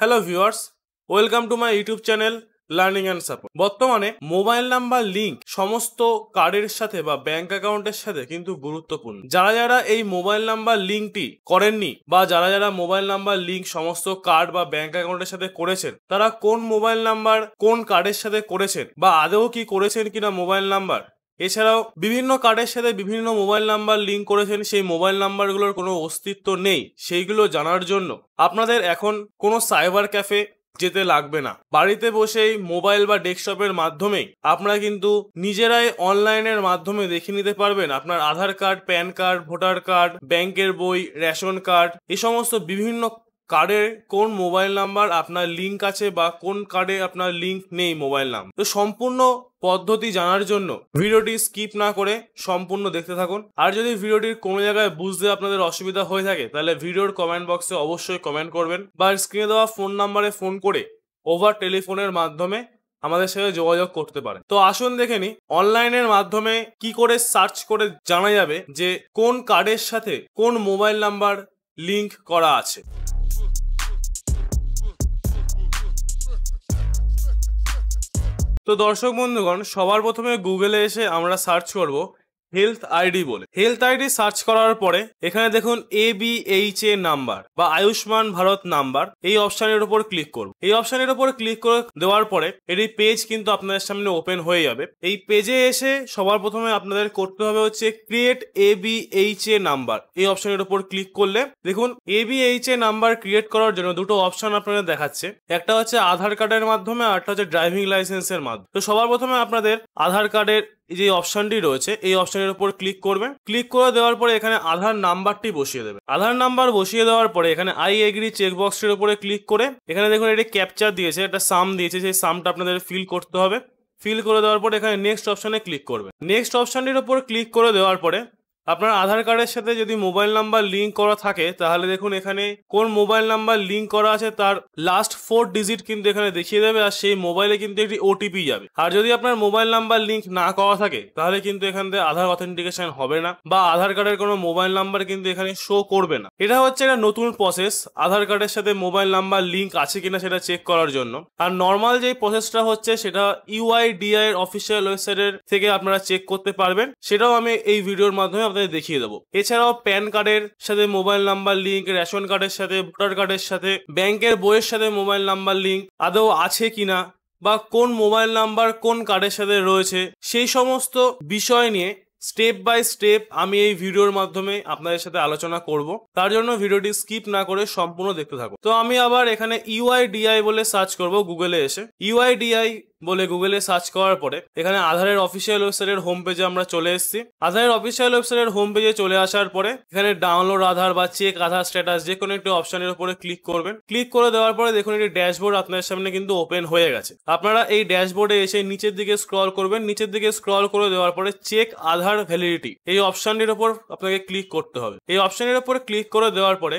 hello viewers welcome to my YouTube channel learning and support বর্তমানে mobile number link সমস্ত কার্ডের সাথে বা ব্যাংক অ্যাকাউন্টের সাথে কিন্তু গুরুত্বপূর্ণ যারা যারা এই মোবাইল নাম্বার লিঙ্কটি করেননি বা যারা যারা মোবাইল নাম্বার লিঙ্ক সমস্ত কার্ড বা ব্যাংক অ্যাকাউন্টের সাথে করেছেন তারা কোন মোবাইল নাম্বার কোন কার্ডের সাথে করেছেন বা আদৌ কি করেছেন কিনা মোবাইল নাম্বার এছাড়াও বিভিন্ন কার্ডের সাথে বিভিন্ন মোবাইল নাম্বার লিঙ্ক করেছেন সেই মোবাইল নাম্বারগুলোর কোনো অস্তিত্ব নেই সেইগুলো জানার জন্য আপনাদের এখন কোনো সাইবার ক্যাফে যেতে লাগবে না বাড়িতে বসেই মোবাইল বা ডেস্কটপের মাধ্যমে আপনারা কিন্তু নিজেরাই অনলাইনের মাধ্যমে দেখে নিতে পারবেন আপনার Aadhaar card pan card voter card ব্যাংকের বই রেশন কার্ড এ সমস্ত বিভিন্ন কার্ডে কোন মোবাইল নাম্বার আপনার লিঙ্ক আছে বা কোন কার্ডে আপনার লিঙ্ক নেই মোবাইল নাম তো সম্পূর্ণ পদ্ধতি জানার জন্য ভিডিওটি স্কিপ না করে সম্পূর্ণ দেখতে থাকুন আর যদি ভিডিওটির কোনো জায়গায় বুঝতে আপনাদের অসুবিধা হয়ে থাকে তাহলে ভিডিওর কমেন্ট বক্সে অবশ্যই কমেন্ট করবেন বা স্ক্রিনে দেওয়া ফোন নাম্বারে ফোন করে ওভার টেলিফোনের মাধ্যমে আমাদের সাথে যোগাযোগ করতে পারে তো আসুন দেখে নি অনলাইনের মাধ্যমে কি করে সার্চ করে জানা যাবে যে কোন কার্ডের সাথে কোন মোবাইল নাম্বার লিংক করা আছে তো দর্শক বন্ধুগণ সবার প্রথমে গুগলে এসে আমরা সার্চ করব হেলথ আইডি বলে হেলথ আইডি সার্চ করার পরে এখানে দেখুন A B H A number বা আয়ুষ্মান ভারত নাম্বার এই অপশানের উপর ক্লিক করব এই অপশানের উপর ক্লিক করে দেওয়ার পরে এটি পেজ কিন্তু আপনাদের সামনে ওপেন হয়ে যাবে এই পেজে এসে সবার প্রথমে আপনাদের করতে হবে হচ্ছে create A B H A number এই অপশানের উপর ক্লিক করলে দেখুন A B H A number create করার জন্য দুটো অপশান আপনাদের দেখাচ্ছে একটা হচ্ছে আধার কার্ডের মাধ্যমে আর একটা হচ্ছে ড্রাইভিং লাইসেন্সের মাধ্যমে তো সবার প্রথমে আপনাদের আধার কার্ডের এই যে অপশনটি রয়েছে এই অপশনের উপর ক্লিক করবেন ক্লিক করে দেওয়ার পরে এখানে আধার নাম্বারটি বসিয়ে দেবে আধার নাম্বার বসিয়ে দেওয়ার পরে এখানে আই এগ্রি চেকবক্সটির উপরে ক্লিক করে এখানে দেখুন এটি ক্যাপচার দিয়েছে একটা সাম দিয়েছে সেই সামটা আপনাদের ফিল করতে হবে ফিল করে দেওয়ার পরে এখানে নেক্সট অপশনে ক্লিক করবে নেক্সট অপশনটির উপর ক্লিক করে দেওয়ার পরে আপনার আধার কার্ডের সাথে যদি মোবাইল নাম্বার লিঙ্ক করা থাকে তাহলে দেখুন এখানে কোন মোবাইল নাম্বার লিঙ্ক করা আছে তার লাস্ট ফোর ডিজিট কিন্তু এখানে দেখিয়ে দেবে আর সেই মোবাইলে কিন্তু একটি ওটিপি যাবে আর যদি আপনার মোবাইল নাম্বার লিঙ্ক না করা থাকে তাহলে কিন্তু এখান থেকে আধার অথেন্টিকেশন হবে না বা আধার কার্ডের কোনো মোবাইল নাম্বার কিন্তু এখানে শো করবে না এটা হচ্ছে একটা নতুন প্রসেস আধার কার্ডের সাথে মোবাইল নাম্বার লিঙ্ক আছে কিনা সেটা চেক করার জন্য আর নর্মাল যে প্রসেসটা হচ্ছে সেটা ইউআইডিআই এর অফিসিয়াল ওয়েবসাইটের থেকে আপনারা চেক করতে পারবেন সেটাও আমি এই ভিডিওর মাধ্যমে আপনাদের দেখিয়ে দেবো এছাড়াও প্যান কার্ডের সাথে মোবাইল নাম্বার লিঙ্ক রেশন কার্ডের সাথে ভোটার কার্ডের সাথে ব্যাংকের বইয়ের সাথে মোবাইল নাম্বার লিঙ্ক আদৌ আছে কিনা বা কোন মোবাইল নাম্বার কোন কার্ডের সাথে রয়েছে সেই সমস্ত বিষয় নিয়ে স্টেপ বাই স্টেপ আমি এই ভিডিওর মাধ্যমে আপনাদের সাথে আলোচনা করব তার জন্য ভিডিওটি স্কিপ না করে সম্পূর্ণ দেখতে থাকো তো আমি আবার এখানে ইউআইডিআই বলে সার্চ করব গুগলে এসে ইউআইডিআই বলে গুগলে সার্চ করার পরে এখানে আধারের অফিসিয়াল ওয়েবসাইটের হোম পেজে আমরা চলে এসেছি আধারের অফিসিয়াল ওয়েবসাইটের হোম পেজে চলে আসার পরে এখানে ডাউনলোড আধার বা চেক আধার স্ট্যাটাস যে কোনো একটি অপশনের উপরে ক্লিক করবেন ক্লিক করে দেওয়ার পরে দেখুন একটি ড্যাশবোর্ড আপনার সামনে কিন্তু ওপেন হয়ে গেছে আপনারা এই ড্যাশবোর্ডে এসে নিচের দিকে স্ক্রল করবেন নিচের দিকে স্ক্রল করে দেওয়ার পরে চেক আধার ভ্যালিডিটি এই অপশনটির উপর আপনাকে ক্লিক করতে হবে এই অপশনের উপর ক্লিক করে দেওয়ার পরে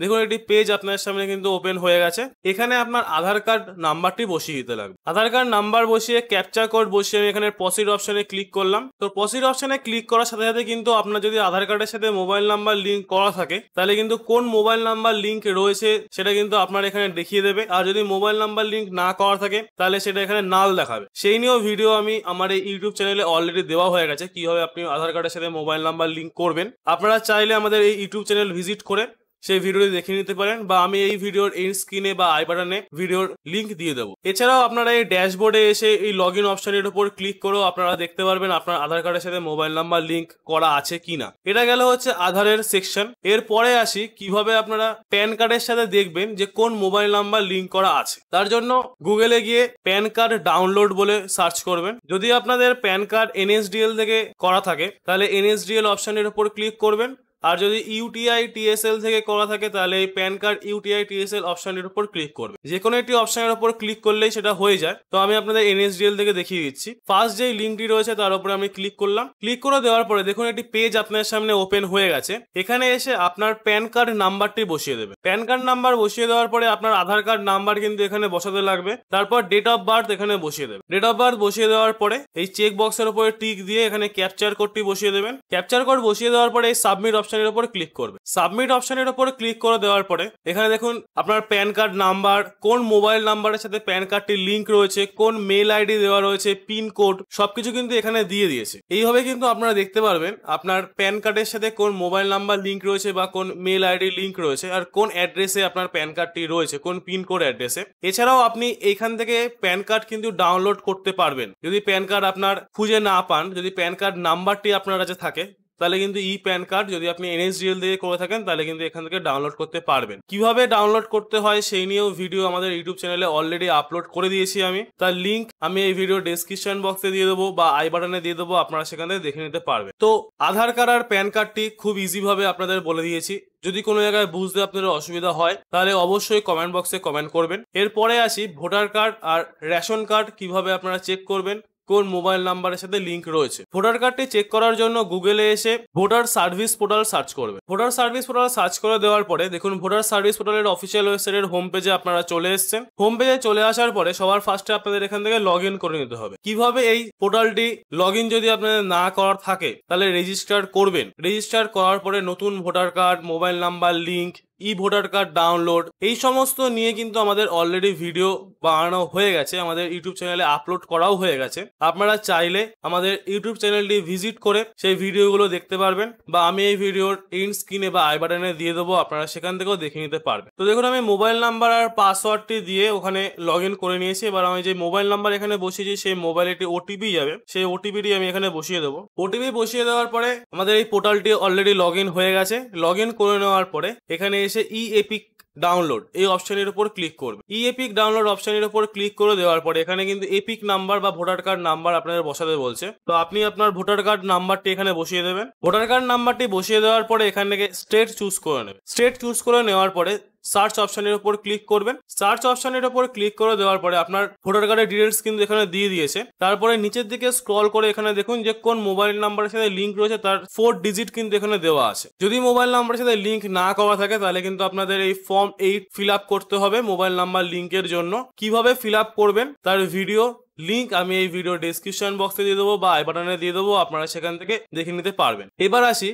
দেখুন একটি পেজ আপনার সামনে কিন্তু ওপেন হয়ে গেছে এখানে আপনার আধার কার্ড নাম্বারটি বসিয়ে দিতে লাগবে আধার কার্ড নাম্বার বসিয়ে ক্যাপচার কোড বসিয়ে আমি এখানে পসির অপশনে ক্লিক করলাম তো পসির অপশনে ক্লিক করার সাথে সাথে কিন্তু আপনার যদি আধার কার্ডের সাথে মোবাইল নাম্বার লিঙ্ক করা থাকে তাহলে কিন্তু কোন মোবাইল নাম্বার লিঙ্ক রয়েছে সেটা কিন্তু আপনার এখানে দেখিয়ে দেবে আর যদি মোবাইল নাম্বার লিঙ্ক না করা থাকে তাহলে সেটা এখানে নাল দেখাবে সেই নিয়েও ভিডিও আমি আমার এই ইউটিউব চ্যানেলে অলরেডি দেওয়া হয়ে গেছে কিভাবে আপনি আধার কার্ডের সাথে মোবাইল নাম্বার লিঙ্ক করবেন আপনারা চাইলে আমাদের এই ইউটিউব চ্যানেল ভিজিট করে সেই ভিডিওটি দেখে নিতে পারেন বা আমি এই ভিডিওর এই স্ক্রিনে বা আই বাটনে ভিডিওর লিঙ্ক দিয়ে দেবো এছাড়াও আপনারা এই ড্যাশবোর্ডে এসে এই লগ ইন অপশনের উপর ক্লিক করেও আপনারা দেখতে পারবেন আপনার আধার কার্ডের সাথে মোবাইল নাম্বার লিঙ্ক করা আছে কিনা এটা গেল হচ্ছে আধারের সেকশন এরপরে আসি কিভাবে আপনারা প্যান কার্ডের সাথে দেখবেন যে কোন মোবাইল নাম্বার লিঙ্ক করা আছে তার জন্য গুগলে গিয়ে প্যান কার্ড ডাউনলোড বলে সার্চ করবেন যদি আপনাদের প্যান কার্ড এনএসডিএল থেকে করা থাকে তাহলে এনএসডিএল অপশনের উপর ক্লিক করবেন আর যদি ইউটিআই টিএসএল থেকে করা থাকে তাহলে এই প্যান কার্ড ইউটিআই টিএসএল অপশনের উপর ক্লিক করবে যে কোনো একটি অপশনের উপর ক্লিক করলেই সেটা হয়ে যায় তো আমি আপনাদের এনএসডিএল থেকে দেখিয়ে দিচ্ছি ফার্স্ট যেই লিঙ্কটি রয়েছে তার উপরে আমি ক্লিক করলাম ক্লিক করে দেওয়ার পরে দেখুন একটি পেজ আপনার সামনে ওপেন হয়ে গেছে এখানে এসে আপনার প্যান কার্ড নাম্বারটি বসিয়ে দেবে প্যান কার্ড নাম্বার বসিয়ে দেওয়ার পরে আপনার আধার কার্ড নাম্বার কিন্তু এখানে বসাতে লাগবে তারপর ডেট অফ বার্থ এখানে বসিয়ে দেবে ডেট অফ বার্থ বসিয়ে দেওয়ার পরে এই চেক বক্সের উপরে টিক দিয়ে এখানে ক্যাপচার কোডটি বসিয়ে দেবেন ক্যাপচার কোড বসিয়ে দেওয়ার পরে এই সাবমিট অপশন অপশনের উপর ক্লিক করবে সাবমিট অপশনের উপর ক্লিক করে দেওয়ার পরে এখানে দেখুন আপনার প্যান কার্ড নাম্বার কোন মোবাইল নাম্বারের সাথে প্যান কার্ডটির লিঙ্ক রয়েছে কোন মেল আইডি দেওয়া রয়েছে পিন কোড সবকিছু কিন্তু এখানে দিয়ে দিয়েছে এইভাবে কিন্তু আপনারা দেখতে পারবেন আপনার প্যান কার্ডের সাথে কোন মোবাইল নাম্বার লিঙ্ক রয়েছে বা কোন মেল আইডি লিঙ্ক রয়েছে আর কোন অ্যাড্রেসে আপনার প্যান কার্ডটি রয়েছে কোন পিন কোড অ্যাড্রেসে এছাড়াও আপনি এখান থেকে প্যান কার্ড কিন্তু ডাউনলোড করতে পারবেন যদি প্যান কার্ড আপনার খুঁজে না পান যদি প্যান কার্ড নাম্বারটি আপনার কাছে থাকে তাহলে কিন্তু ই প্যান কার্ড যদি আপনি এনএসডিএল দিয়ে করে থাকেন তাহলে কিন্তু এখান থেকে ডাউনলোড করতে পারবেন কিভাবে ডাউনলোড করতে হয় সেই নিয়েও ভিডিও আমাদের ইউটিউব চ্যানেলে অলরেডি আপলোড করে দিয়েছি আমি তার লিঙ্ক আমি এই ভিডিও ডেসক্রিপশন বক্সে দিয়ে দেবো বা আই বাটনে দিয়ে দেবো আপনারা সেখানে দেখে নিতে পারবেন তো আধার কার্ড আর প্যান কার্ডটি খুব ইজিভাবে আপনাদের বলে দিয়েছি যদি কোনো জায়গায় বুঝতে আপনাদের অসুবিধা হয় তাহলে অবশ্যই কমেন্ট বক্সে কমেন্ট করবেন এরপরে আসি ভোটার কার্ড আর রেশন কার্ড কিভাবে আপনারা চেক করবেন কোন মোবাইল নাম্বারের সাথে লিঙ্ক রয়েছে ভোটার কার্ডটি চেক করার জন্য গুগলে এসে ভোটার সার্ভিস পোর্টাল সার্চ করবে ভোটার সার্ভিস পোর্টাল সার্চ করে দেওয়ার পরে দেখুন ভোটার সার্ভিস পোর্টালের অফিসিয়াল ওয়েবসাইটের হোম পেজে আপনারা চলে এসছেন হোম পেজে চলে আসার পরে সবার ফার্স্টে আপনাদের এখান থেকে লগ ইন করে নিতে হবে কিভাবে এই পোর্টালটি লগ ইন যদি আপনাদের না করার থাকে তাহলে রেজিস্টার করবেন রেজিস্টার করার পরে নতুন voter card mobile number link E voter card download এই সমস্ত নিয়ে কিন্তু আমাদের অলরেডি ভিডিও বানানো হয়ে গেছে আমাদের ইউটিউব চ্যানেলে আপলোড করাও হয়ে গেছে আপনারা চাইলে আমাদের ইউটিউব চ্যানেলটি ভিজিট করে সেই ভিডিওগুলো দেখতে পারবেন বা আমি এই ভিডিওর ইন স্ক্রিনে বা আই বাটনে দিয়ে দেবো আপনারা সেখান থেকেও দেখে নিতে পারবেন তো দেখুন আমি মোবাইল নাম্বার আর পাসওয়ার্ডটি দিয়ে ওখানে লগ করে নিয়েছি এবার আমি যে মোবাইল নাম্বার এখানে বসিয়েছি সেই মোবাইলে একটি ওটিপি যাবে সেই ওটিপিটি আমি এখানে বসিয়ে দেবো ওটিপি বসিয়ে দেওয়ার পরে আমাদের এই পোর্টালটি অলরেডি লগ হয়ে গেছে লগ করে নেওয়ার পরে এখানে এসে ই এপিক ডাউনলোড এই অপশনের উপর ক্লিক করবে ই এপিক ডাউনলোড অপশনের উপর ক্লিক করে দেওয়ার পরে এখানে কিন্তু এপিক নাম্বার বা ভোটার কার্ড নাম্বার আপনাদের বসাতে বলছে তো আপনি আপনার ভোটার কার্ড নাম্বারটি এখানে বসিয়ে দেবেন ভোটার কার্ড নাম্বারটি বসিয়ে দেওয়ার পরে এখান থেকে স্টেট চুজ করে নেবেন স্টেট চুজ করে নেওয়ার পরে সার্চ অপশনের উপর ক্লিক করবেন সার্চ অপশনের উপর ক্লিক করে দেওয়ার পরে আপনার ভোটার কার্ডের ডিটেলস কিন্তু এখানে দিয়ে দিয়েছে তারপরে নিচের দিকে স্ক্রল করে এখানে দেখুন যে কোন মোবাইল নাম্বারের সাথে লিঙ্ক রয়েছে তার ফোর ডিজিট কিন্তু এখানে দেওয়া আছে যদি মোবাইল নাম্বারের সাথে লিঙ্ক না করা থাকে তাহলে কিন্তু আপনাদের এই ফর্ম এইট ফিল আপ করতে হবে মোবাইল নাম্বার লিঙ্কের জন্য কিভাবে ফিল আপ করবেন তার ভিডিও লিঙ্ক আমি এই ভিডিও ডিসক্রিপশন বক্সে দিয়ে দেবো বা আই বাটনে দিয়ে দেবো আপনারা সেখান থেকে দেখে নিতে পারবেন এবার আসি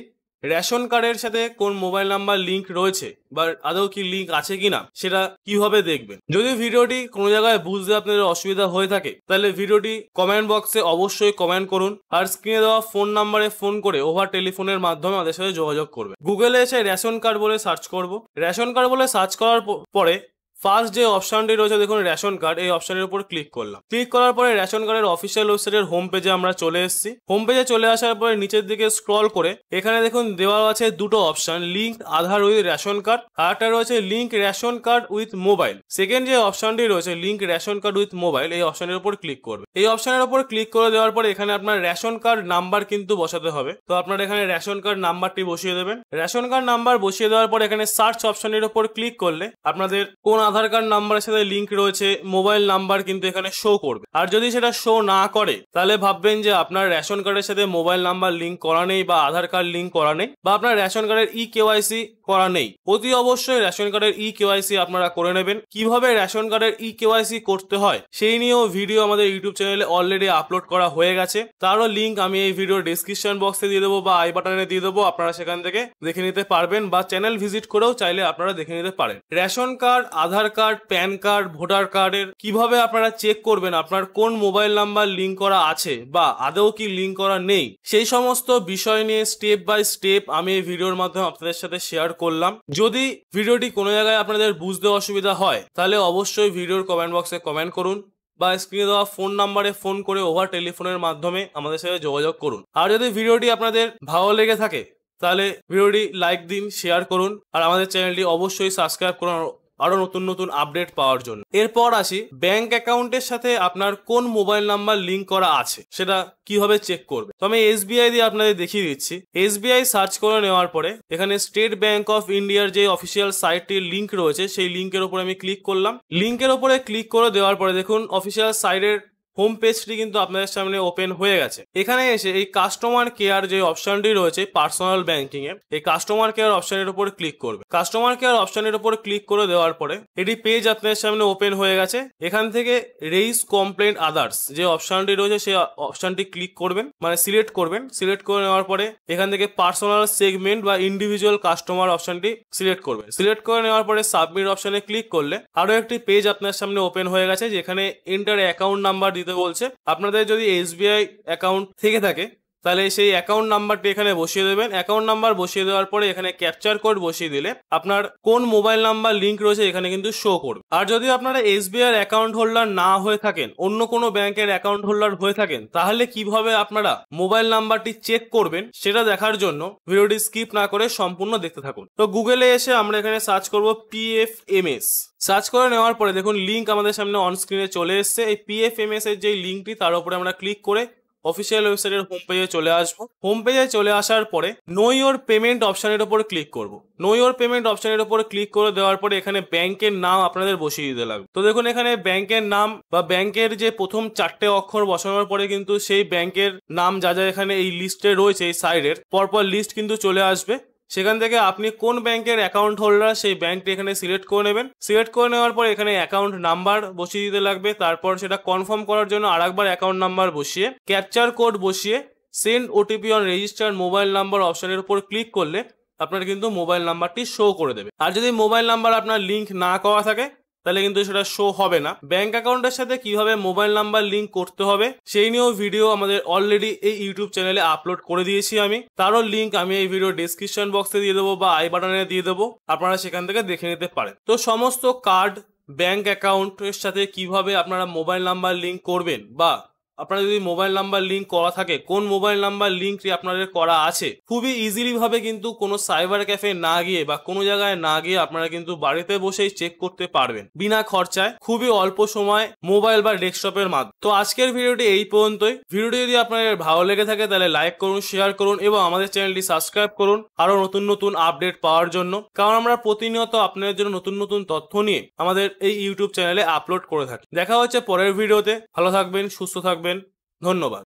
রেশন কার্ডের সাথে কোন মোবাইল নাম্বার লিঙ্ক রয়েছে বা আদৌ কি লিঙ্ক আছে কিনা সেটা কিভাবে দেখবেন যদি ভিডিওটি কোনো জায়গায় বুঝতে আপনাদের অসুবিধা হয়ে থাকে তাহলে ভিডিওটি কমেন্ট বক্সে অবশ্যই কমেন্ট করুন আর স্ক্রিনে দেওয়া ফোন নাম্বারে ফোন করে ওভার টেলিফোনের মাধ্যমে আমাদের সাথে যোগাযোগ করবে গুগলে এসে রেশন কার্ড বলে সার্চ করব রেশন কার্ড বলে সার্চ করার পরে ফার্স্ট যে অপশনটি রয়েছে দেখুন রেশন কার্ড এই অপশনের উপর ক্লিক করলাম ক্লিক করার পরে রেশন কার্ডের অফিসিয়াল ওয়েবসাইটের হোম পেজে আমরা চলে এসেছি হোম পেজে চলে আসার পরে নিচের দিকে স্ক্রল করে এখানে দেখুন দেওয়া আছে দুটো option link Aadhaar with ration card আর একটা রয়েছে link ration card with mobile second যে অপশনটি রয়েছে link ration card with mobile এই অপশনের উপর ক্লিক করবে এই অপশনের উপর ক্লিক করে দেওয়ার পরে এখানে আপনার রেশন কার্ড নাম্বার কিন্তু বসাতে হবে তো আপনার এখানে রেশন কার্ড নাম্বারটি বসিয়ে দেবেন রেশন কার্ড নাম্বার বসিয়ে দেওয়ার পর এখানে সার্চ অপশনের উপর ক্লিক করলে আপনাদের কোন আধার কার্ড নাম্বারের সাথে লিঙ্ক রয়েছে মোবাইল নাম্বার কিন্তু এখানে শো করবে আর যদি সেটা শো না করে তাহলে ভাববেন যে আপনার রেশন কার্ডের সাথে মোবাইল নাম্বার লিঙ্ক করা নেই বা আধার কার্ড লিঙ্ক করা নেই বা আপনার রেশন কার্ডের ই কেওয়াইসি করা নেই অতি অবশ্যই রেশন কার্ডের ই e কেওয়াইসি আপনারা করে নেবেন কিভাবে রেশন কার্ডের ই e কেওয়াইসি করতে হয় সেই নিয়েও ভিডিও আমাদের ইউটিউব চ্যানেলে অলরেডি আপলোড করা হয়ে গেছে তারও লিঙ্ক আমি এই ভিডিও ডিসক্রিপশন বক্সে দিয়ে দেবো বা আই বাটনে দিয়ে দেবো আপনারা সেখান থেকে দেখে নিতে পারবেন বা চ্যানেল ভিজিট করেও চাইলে আপনারা দেখে নিতে পারেন ration card Aadhaar card pan card voter কার্ডের কিভাবে আপনারা চেক করবেন আপনার কোন মোবাইল নাম্বার লিঙ্ক করা আছে বা আদৌ কি লিঙ্ক করা নেই সেই সমস্ত বিষয় নিয়ে স্টেপ বাই স্টেপ আমি এই ভিডিওর মাধ্যমে আপনাদের সাথে শেয়ার করলাম যদি ভিডিওটি কোনো জায়গায় আপনাদের বুঝতে অসুবিধা হয় তাহলে অবশ্যই ভিডিওর কমেন্ট বক্সে কমেন্ট করুন বা স্ক্রিনে দেওয়া ফোন নাম্বারে ফোন করে ওভার টেলিফোনের মাধ্যমে আমাদের সাথে যোগাযোগ করুন আর যদি ভিডিওটি আপনাদের ভালো লেগে থাকে তাহলে ভিডিওটি লাইক দিন শেয়ার করুন আর আমাদের চ্যানেলটি অবশ্যই সাবস্ক্রাইব করুন আরও নতুন নতুন আপডেট পাওয়ার জন্য এরপর আসি ব্যাংক অ্যাকাউন্টের সাথে আপনার কোন মোবাইল নাম্বার লিঙ্ক করা আছে সেটা কিভাবে চেক করবে তো আমি এসবিআই দিয়ে আপনাদের দেখিয়ে দিচ্ছি এসবিআই সার্চ করে নেওয়ার পরে এখানে স্টেট ব্যাংক অফ ইন্ডিয়ার যে অফিসিয়াল সাইটটির লিঙ্ক রয়েছে সেই লিঙ্কের উপরে আমি ক্লিক করলাম লিঙ্কের ওপরে ক্লিক করে দেওয়ার পরে দেখুন অফিসিয়াল সাইটের হোম পেজটি কিন্তু আপনাদের সামনে ওপেন হয়ে গেছে এখানে এসে এই কাস্টমার কেয়ার যে অপশনটি রয়েছে পার্সোনাল ব্যাংকিং এ এই কাস্টমার কেয়ার অপশনের উপর ক্লিক করবে কাস্টমার কেয়ার অপশনের উপর ক্লিক করে দেওয়ার পরে এটি পেজ আপনাদের সামনে ওপেন হয়ে গেছে এখান থেকে রেইস কমপ্লেন আদার্স যে অপশনটি রয়েছে সেই অপশনটি ক্লিক করবেন মানে সিলেক্ট করবেন সিলেক্ট করে নেওয়ার পরে এখান থেকে পার্সোনাল সেগমেন্ট বা ইন্ডিভিজুয়াল কাস্টমার অপশনটি সিলেক্ট করবেন সিলেক্ট করে নেওয়ার পরে সাবমিট অপশনে ক্লিক করলে আরো একটি পেজ আপনার সামনে ওপেন হয়ে গেছে যেখানে এন্টার অ্যাকাউন্ট নাম্বার দিতে দিতে বলছে আপনাদের যদি এস বিআই অ্যাকাউন্ট থেকে থাকে তাহলে সেই অ্যাকাউন্ট নাম্বারটি এখানে বসিয়ে দেবেন অ্যাকাউন্ট নাম্বার বসিয়ে দেওয়ার পরে এখানে ক্যাপচার কোড বসিয়ে দিলে আপনার কোন মোবাইল নাম্বার লিঙ্ক রয়েছে এখানে কিন্তু শো করবে আর যদি আপনারা এসবিআই অ্যাকাউন্ট হোল্ডার না হয়ে থাকেন অন্য কোনো ব্যাংকের অ্যাকাউন্ট হোল্ডার হয়ে থাকেন তাহলে কিভাবে আপনারা মোবাইল নাম্বারটি চেক করবেন সেটা দেখার জন্য ভিডিওটি স্কিপ না করে সম্পূর্ণ দেখতে থাকুন তো গুগলে এসে আমরা এখানে সার্চ করব এস সার্চ করে নেওয়ার পরে দেখুন লিঙ্ক আমাদের সামনে অনস্ক্রিনে চলে এসছে এই এস এর যে লিঙ্কটি তার উপরে আমরা ক্লিক করে অফিসিয়াল ওয়েবসাইটের হোম পেজে চলে আসবো হোম পেজে চলে আসার পরে নো ইয়োর পেমেন্ট অপশানের ওপর ক্লিক করব নো ইয়োর পেমেন্ট অপশানের ওপর ক্লিক করে দেওয়ার পরে এখানে ব্যাংকের নাম আপনাদের বসিয়ে দিতে লাগবে তো দেখুন এখানে ব্যাংকের নাম বা ব্যাংকের যে প্রথম চারটে অক্ষর বসানোর পরে কিন্তু সেই ব্যাংকের নাম যা যা এখানে এই লিস্টে রয়েছে এই সাইডের পরপর লিস্ট কিন্তু চলে আসবে সেখান থেকে আপনি কোন ব্যাংকের অ্যাকাউন্ট হোল্ডার সেই ব্যাংকটি এখানে সিলেক্ট করে নেবেন সিলেক্ট করে নেওয়ার পর এখানে অ্যাকাউন্ট নাম্বার বসিয়ে দিতে লাগবে তারপর সেটা কনফার্ম করার জন্য আরেকবার অ্যাকাউন্ট নাম্বার বসিয়ে ক্যাপচার কোড বসিয়ে send OTP on register mobile number অপশনের উপর ক্লিক করলে আপনার কিন্তু মোবাইল নাম্বারটি শো করে দেবে আর যদি মোবাইল নাম্বার আপনার লিঙ্ক না করা থাকে তাহলে কিন্তু সেটা শো হবে না ব্যাংক অ্যাকাউন্টের সাথে কিভাবে মোবাইল নাম্বার লিঙ্ক করতে হবে সেই নিয়েও ভিডিও আমাদের অলরেডি এই ইউটিউব চ্যানেলে আপলোড করে দিয়েছি আমি তারও লিঙ্ক আমি এই ভিডিও ডিসক্রিপশন বক্সে দিয়ে দেবো বা আই বাটনে দিয়ে দেবো আপনারা সেখান থেকে দেখে নিতে পারেন তো সমস্ত কার্ড ব্যাংক অ্যাকাউন্টের সাথে কিভাবে আপনারা মোবাইল নাম্বার লিঙ্ক করবেন বা আপনার যদি মোবাইল নাম্বার লিঙ্ক করা থাকে কোন মোবাইল নাম্বার লিঙ্কটি আপনাদের করা আছে খুবই ইজিলি ভাবে কিন্তু কোনো সাইবার ক্যাফে না গিয়ে বা কোনো জায়গায় না গিয়ে আপনারা কিন্তু বাড়িতে বসেই চেক করতে পারবেন বিনা খরচায় খুবই অল্প সময় মোবাইল বা ডেস্কটপের মাধ্যমে তো আজকের ভিডিওটি এই পর্যন্তই ভিডিওটি যদি আপনাদের ভালো লেগে থাকে তাহলে লাইক করুন শেয়ার করুন এবং আমাদের চ্যানেলটি সাবস্ক্রাইব করুন আরও নতুন নতুন আপডেট পাওয়ার জন্য কারণ আমরা প্রতিনিয়ত আপনাদের জন্য নতুন নতুন তথ্য নিয়ে আমাদের এই ইউটিউব চ্যানেলে আপলোড করে থাকি দেখা হচ্ছে পরের ভিডিওতে ভালো থাকবেন সুস্থ থাকবেন ধন্যবাদ